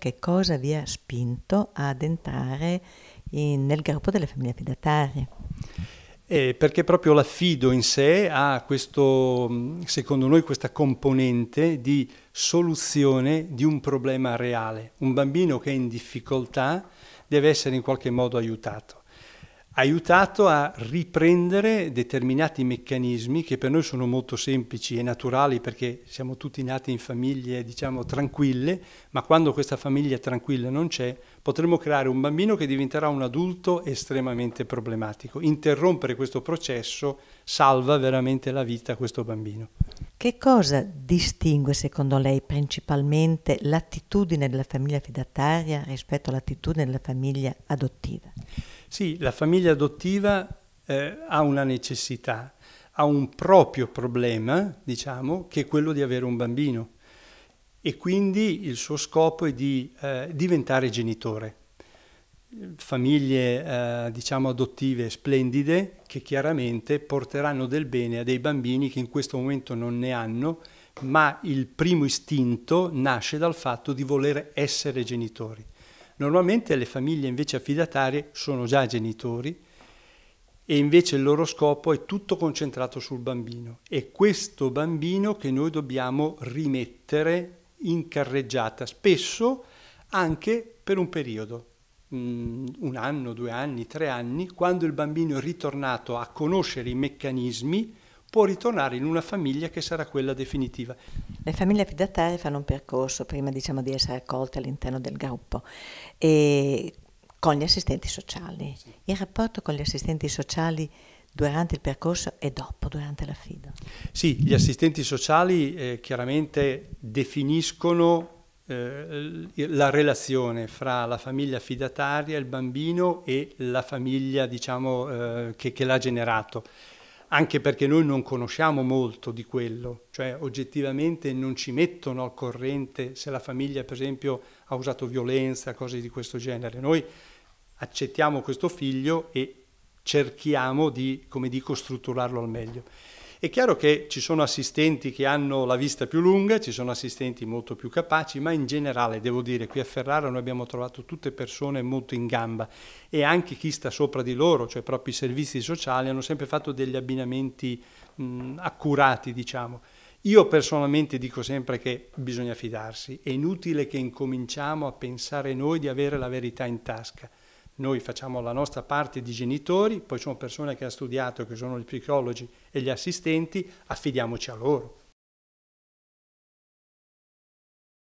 Che cosa vi ha spinto ad entrare in, nel gruppo delle famiglie affidatarie? Eh, perché proprio l'affido in sé ha questo, secondo noi, questa componente di soluzione di un problema reale. Un bambino che è in difficoltà deve essere in qualche modo aiutato aiutato a riprendere determinati meccanismi che per noi sono molto semplici e naturali perché siamo tutti nati in famiglie diciamo tranquille, ma quando questa famiglia tranquilla non c'è, potremo creare un bambino che diventerà un adulto estremamente problematico. Interrompere questo processo salva veramente la vita a questo bambino. Che cosa distingue secondo lei principalmente l'attitudine della famiglia fidataria rispetto all'attitudine della famiglia adottiva? Sì, la famiglia adottiva eh, ha una necessità, ha un proprio problema, diciamo, che è quello di avere un bambino e quindi il suo scopo è di eh, diventare genitore. Famiglie, eh, diciamo, adottive splendide che chiaramente porteranno del bene a dei bambini che in questo momento non ne hanno, ma il primo istinto nasce dal fatto di voler essere genitori. Normalmente le famiglie invece affidatarie sono già genitori e invece il loro scopo è tutto concentrato sul bambino. È questo bambino che noi dobbiamo rimettere in carreggiata, spesso anche per un periodo, mm, un anno, due anni, tre anni, quando il bambino è ritornato a conoscere i meccanismi può ritornare in una famiglia che sarà quella definitiva. Le famiglie affidatarie fanno un percorso prima diciamo, di essere accolte all'interno del gruppo e con gli assistenti sociali. Sì. Il rapporto con gli assistenti sociali durante il percorso e dopo, durante l'affido? Sì, gli assistenti sociali eh, chiaramente definiscono eh, la relazione fra la famiglia affidataria, il bambino e la famiglia diciamo, eh, che, che l'ha generato anche perché noi non conosciamo molto di quello, cioè oggettivamente non ci mettono al corrente se la famiglia per esempio ha usato violenza, cose di questo genere. Noi accettiamo questo figlio e cerchiamo di, come dico, strutturarlo al meglio. È chiaro che ci sono assistenti che hanno la vista più lunga, ci sono assistenti molto più capaci, ma in generale devo dire qui a Ferrara noi abbiamo trovato tutte persone molto in gamba e anche chi sta sopra di loro, cioè proprio i servizi sociali, hanno sempre fatto degli abbinamenti mh, accurati, diciamo. Io personalmente dico sempre che bisogna fidarsi, è inutile che incominciamo a pensare noi di avere la verità in tasca. Noi facciamo la nostra parte di genitori, poi sono persone che ha studiato, che sono gli psicologi e gli assistenti, affidiamoci a loro.